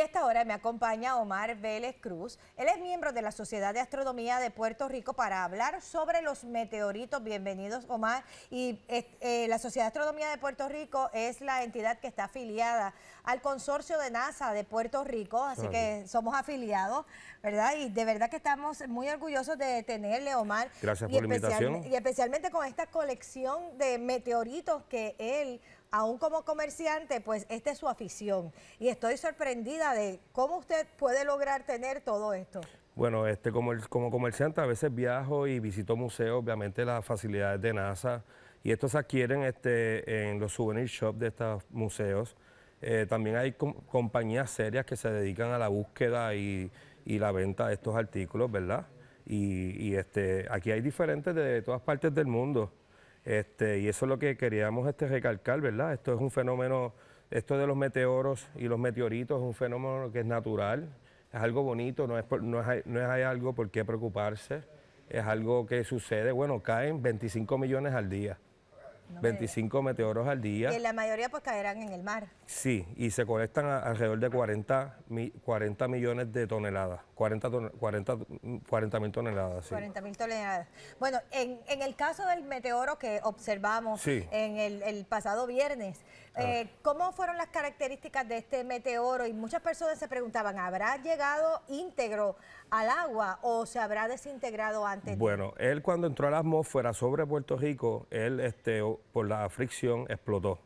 a esta hora me acompaña Omar Vélez Cruz. Él es miembro de la Sociedad de Astronomía de Puerto Rico para hablar sobre los meteoritos. Bienvenidos, Omar. Y eh, eh, eh, la Sociedad de Astronomía de Puerto Rico es la entidad que está afiliada al consorcio de NASA de Puerto Rico, así que somos afiliados, ¿verdad? Y de verdad que estamos muy orgullosos de tenerle, Omar. Gracias y por la Y especialmente con esta colección de meteoritos que él aún como comerciante, pues esta es su afición. Y estoy sorprendida de cómo usted puede lograr tener todo esto. Bueno, este, como, como comerciante a veces viajo y visito museos, obviamente las facilidades de NASA, y estos se adquieren este, en los souvenir shops de estos museos. Eh, también hay compañías serias que se dedican a la búsqueda y, la venta de estos artículos, ¿verdad? Y, este, aquí hay diferentes de todas partes del mundo. Este, y eso es lo que queríamos este, recalcar, ¿verdad? Esto es un fenómeno, esto de los meteoros y los meteoritos es un fenómeno que es natural, es algo bonito, no es, no hay algo por qué preocuparse, es algo que sucede, bueno, caen 25 millones al día. 25 meteoros al día. Y la mayoría pues caerán en el mar. Sí, y se colectan alrededor de 40, 40 millones de toneladas, 40 40 mil toneladas. 40 mil toneladas. Bueno, en, el caso del meteoro que observamos en el, el, pasado viernes, ah. eh, ¿cómo fueron las características de este meteoro? Y muchas personas se preguntaban, ¿habrá llegado íntegro al agua o se habrá desintegrado antes? Bueno, él cuando entró a la atmósfera sobre Puerto Rico, él este, por la fricción explotó.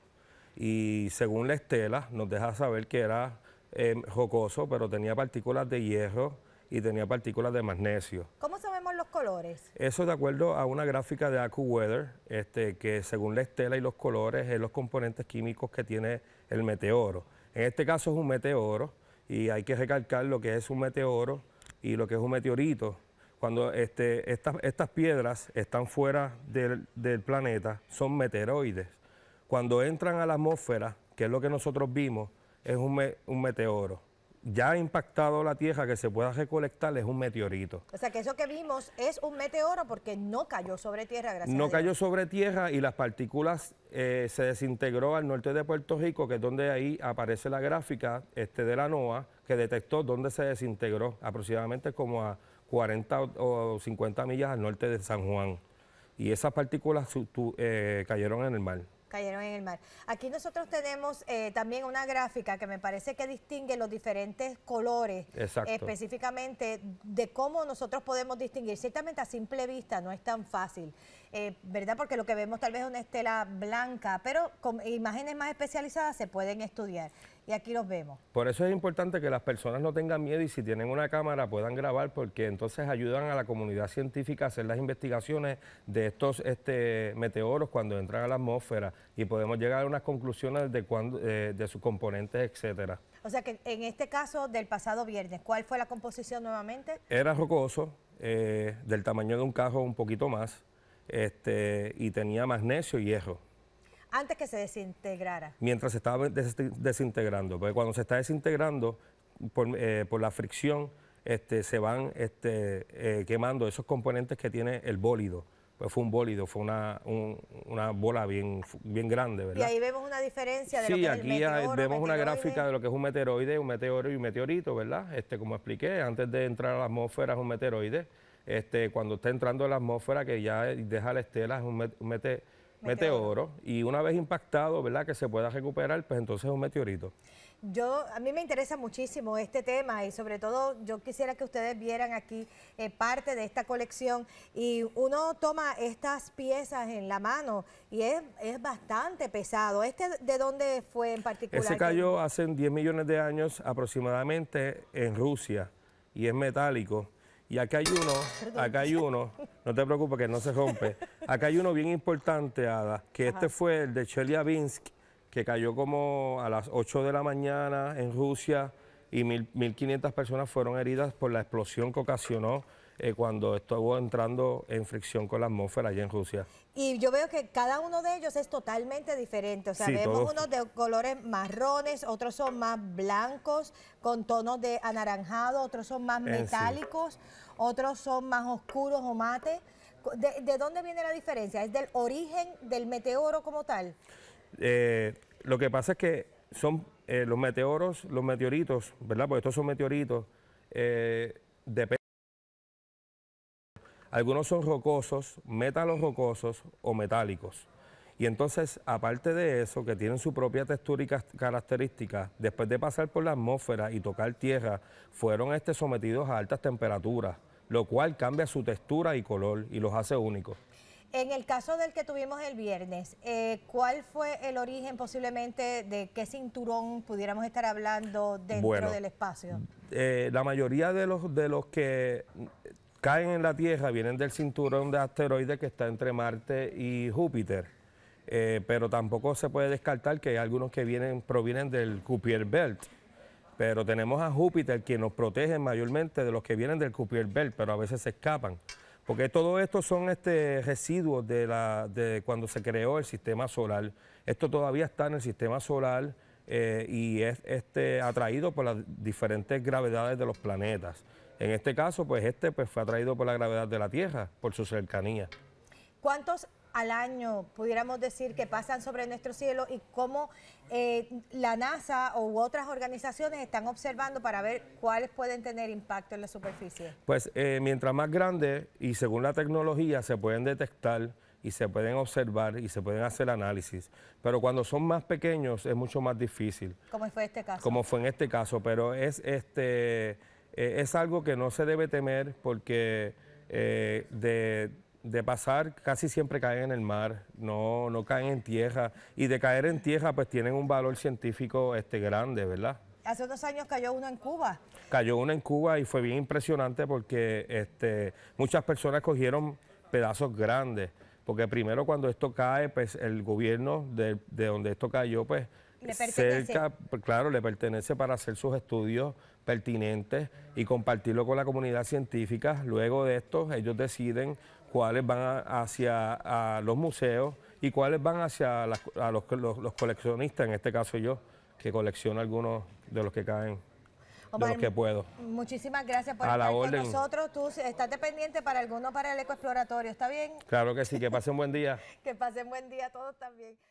Y según la estela, nos deja saber que era rocoso, em, jocoso, pero tenía partículas de hierro y tenía partículas de magnesio. ¿Cómo sabemos los colores? Eso de acuerdo a una gráfica de AccuWeather, este, que según la estela y los colores es los componentes químicos que tiene el meteoro. En este caso es un meteoro y hay que recalcar lo que es un meteoro y lo que es un meteorito, cuando este, estas, piedras están fuera del, planeta, son meteoroides. Cuando entran a la atmósfera, que es lo que nosotros vimos, es un meteoro ya ha impactado la Tierra que se pueda recolectar es un meteorito. O sea que eso que vimos es un meteoro porque no cayó sobre Tierra, gracias No cayó sobre Tierra y las partículas eh, se desintegró al norte de Puerto Rico, que es donde ahí aparece la gráfica este, de la NOAA, que detectó dónde se desintegró, aproximadamente como a 40 o 50 millas al norte de San Juan. Y esas partículas eh, cayeron en el mar cayeron en el mar. Aquí nosotros tenemos eh, también una gráfica que me parece que distingue los diferentes colores, específicamente de cómo nosotros podemos distinguir. Ciertamente a simple vista no es tan fácil. Eh, ¿verdad? Porque lo que vemos tal vez es una estela blanca, pero con imágenes más especializadas se pueden estudiar. Y aquí los vemos. Por eso es importante que las personas no tengan miedo y si tienen una cámara puedan grabar, porque entonces ayudan a la comunidad científica a hacer las investigaciones de estos este, meteoros cuando entran a la atmósfera y podemos llegar a unas conclusiones de, cuando, eh, de sus componentes, etcétera. O sea que en este caso del pasado viernes, ¿cuál fue la composición nuevamente? Era rocoso, eh, del tamaño de un cajo un poquito más. Este, y tenía magnesio y hierro. Antes que se desintegrara. Mientras se estaba desintegrando, porque cuando se está desintegrando por, eh, la fricción este, se van este, eh, quemando esos componentes que tiene el bólido. Pues fue un bólido, fue una, bola bien, bien grande, Y ahí vemos una diferencia de lo que aquí el meteoro, vemos una gráfica de lo que es un meteoroide, un meteoro y un meteorito, ¿verdad? Este, como expliqué, antes de entrar a la atmósfera es un meteoroide este, cuando está entrando en la atmósfera, que ya deja la estela, es un, mete, meteoro. y una vez impactado, ¿verdad?, que se pueda recuperar, pues entonces es un meteorito. Yo, a mí me interesa muchísimo este tema y sobre todo yo quisiera que ustedes vieran aquí eh, parte de esta colección y uno toma estas piezas en la mano y es, es bastante pesado. ¿Este de dónde fue en particular? Se cayó hace 10 millones de años aproximadamente en Rusia y es metálico. Y acá hay uno, acá hay uno, no te preocupes que no se rompe. Acá hay uno bien importante, Ada, que este fue el de Chelyabinsk, que cayó como a las 8 de la mañana en Rusia y 1.500 personas fueron heridas por la explosión que ocasionó eh, cuando estuvo entrando en fricción con la atmósfera allá en Rusia. Y yo veo que cada uno de ellos es totalmente diferente. O sea, vemos unos de colores marrones, otros son más blancos, con tonos de anaranjado, otros son más eh, metálicos, otros son más oscuros o mate. ¿De, dónde viene la diferencia? ¿Es del origen del meteoro como tal? Eh, lo que pasa es que son los meteoros, los meteoritos, ¿verdad? Porque estos son meteoritos, algunos son rocosos, métalos rocosos o metálicos. Y entonces, aparte de eso, que tienen su propia textura y característica, después de pasar por la atmósfera y tocar tierra, fueron este, sometidos a altas temperaturas, lo cual cambia su textura y color y los hace únicos. En el caso del que tuvimos el viernes, eh, ¿cuál fue el origen posiblemente de qué cinturón pudiéramos estar hablando dentro del espacio? Eh, la mayoría de los, de los que caen en la Tierra, vienen del cinturón de asteroides que está entre Marte y Júpiter. Eh, pero tampoco se puede descartar que hay algunos que vienen, provienen del Cupier Belt. Pero tenemos a Júpiter quien nos protege mayormente de los que vienen del Cupier Belt, pero a veces se escapan. Porque todo esto son este, residuos de, la, cuando se creó el sistema solar. Esto todavía está en el sistema solar eh, y es este, atraído por las diferentes gravedades de los planetas. En este caso, pues este pues, fue atraído por la gravedad de la Tierra, por su cercanía. ¿Cuántos al año pudiéramos decir que pasan sobre nuestro cielo y cómo eh, la NASA u otras organizaciones están observando para ver cuáles pueden tener impacto en la superficie? Pues eh, mientras más grande y según la tecnología se pueden detectar y se pueden observar y se pueden hacer análisis. Pero cuando son más pequeños es mucho más difícil. Como fue este caso. Como fue en este caso, pero es este eh, es algo que no se debe temer porque eh, de, pasar casi siempre caen en el mar, no, no caen en tierra y de caer en tierra pues tienen un valor científico este, grande, ¿verdad? Hace dos años cayó uno en Cuba. Cayó uno en Cuba y fue bien impresionante porque este, muchas personas cogieron pedazos grandes porque primero cuando esto cae, pues el gobierno de, de, donde esto cayó, pues le pertenece. cerca, pues, claro, le pertenece para hacer sus estudios pertinentes y compartirlo con la comunidad científica. Luego de esto, ellos deciden cuáles van hacia los museos y cuáles van hacia a los, coleccionistas, en este caso yo, que colecciono algunos de los que caen. de los que puedo. Muchísimas gracias por estar con nosotros. Tú estás pendiente para alguno para el ecoexploratorio, ¿está bien? Claro que sí, que pasen buen día. que pasen buen día a todos también.